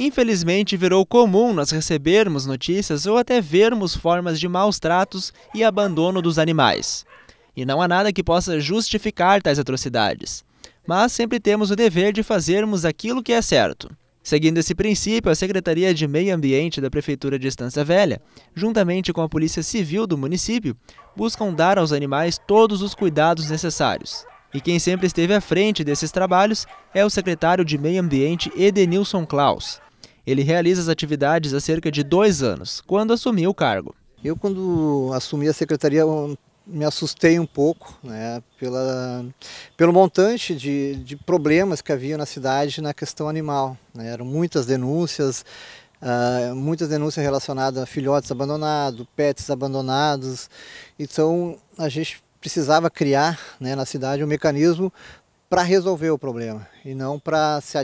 Infelizmente, virou comum nós recebermos notícias ou até vermos formas de maus tratos e abandono dos animais. E não há nada que possa justificar tais atrocidades. Mas sempre temos o dever de fazermos aquilo que é certo. Seguindo esse princípio, a Secretaria de Meio Ambiente da Prefeitura de Estância Velha, juntamente com a Polícia Civil do município, buscam dar aos animais todos os cuidados necessários. E quem sempre esteve à frente desses trabalhos é o secretário de Meio Ambiente Edenilson Klaus. Ele realiza as atividades há cerca de dois anos, quando assumiu o cargo. Eu, quando assumi a secretaria, me assustei um pouco né, pela, pelo montante de, de problemas que havia na cidade na questão animal. Né, eram muitas denúncias, Uh, muitas denúncias relacionadas a filhotes abandonados, pets abandonados. Então a gente precisava criar né, na cidade um mecanismo para resolver o problema e não para se eh,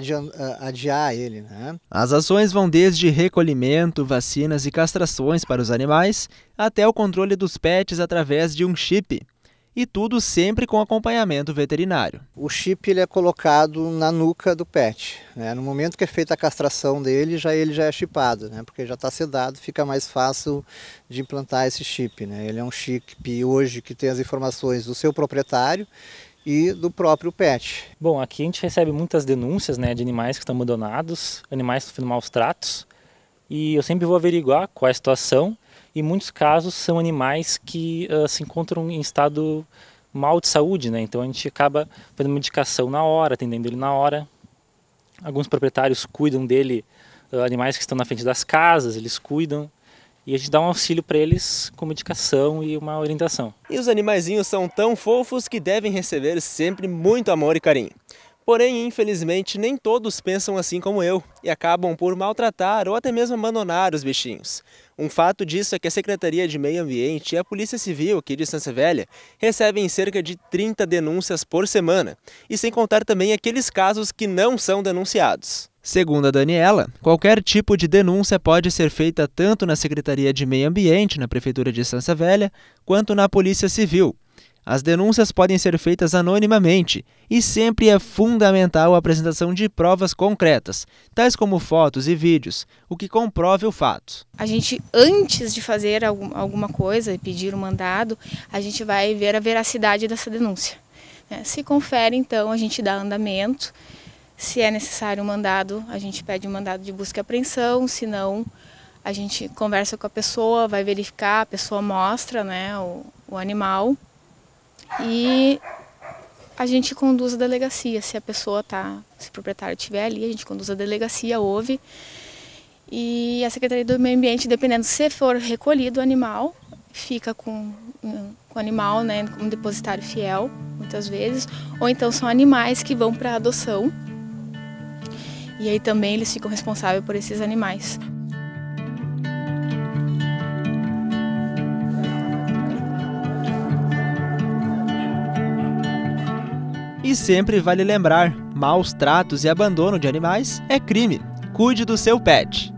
adiar, ele. Né? As ações vão desde recolhimento, vacinas e castrações para os animais, até o controle dos pets através de um chip. E tudo sempre com acompanhamento veterinário. O chip ele é colocado na nuca do pet. Né? No momento que é feita a castração dele, já ele já é chipado, né? porque já está sedado, fica mais fácil de implantar esse chip. Né? Ele é um chip hoje que tem as informações do seu proprietário e do próprio pet. Bom, aqui a gente recebe muitas denúncias né, de animais que estão abandonados, animais sofrendo maus tratos, e eu sempre vou averiguar qual é a situação, e muitos casos são animais que uh, se encontram em estado mal de saúde, né? então a gente acaba fazendo medicação na hora, atendendo ele na hora. Alguns proprietários cuidam dele, uh, animais que estão na frente das casas, eles cuidam e a gente dá um auxílio para eles com medicação e uma orientação. E os animaizinhos são tão fofos que devem receber sempre muito amor e carinho. Porém, infelizmente, nem todos pensam assim como eu e acabam por maltratar ou até mesmo abandonar os bichinhos. Um fato disso é que a Secretaria de Meio Ambiente e a Polícia Civil aqui de Santa Velha recebem cerca de 30 denúncias por semana, e sem contar também aqueles casos que não são denunciados. Segundo a Daniela, qualquer tipo de denúncia pode ser feita tanto na Secretaria de Meio Ambiente, na Prefeitura de Estância Velha, quanto na Polícia Civil. As denúncias podem ser feitas anonimamente e sempre é fundamental a apresentação de provas concretas, tais como fotos e vídeos, o que comprove o fato. A gente, antes de fazer alguma coisa e pedir o um mandado, a gente vai ver a veracidade dessa denúncia. Né? Se confere, então, a gente dá andamento se é necessário um mandado, a gente pede um mandado de busca e apreensão, se não, a gente conversa com a pessoa, vai verificar, a pessoa mostra né, o, o animal e a gente conduz a delegacia. Se a pessoa tá, se o proprietário estiver ali, a gente conduz a delegacia, ouve. E a Secretaria do Meio Ambiente, dependendo se for recolhido o animal, fica com, com o animal, né, como depositário fiel, muitas vezes. Ou então são animais que vão para adoção. E aí também eles ficam responsáveis por esses animais. E sempre vale lembrar: maus tratos e abandono de animais é crime. Cuide do seu pet.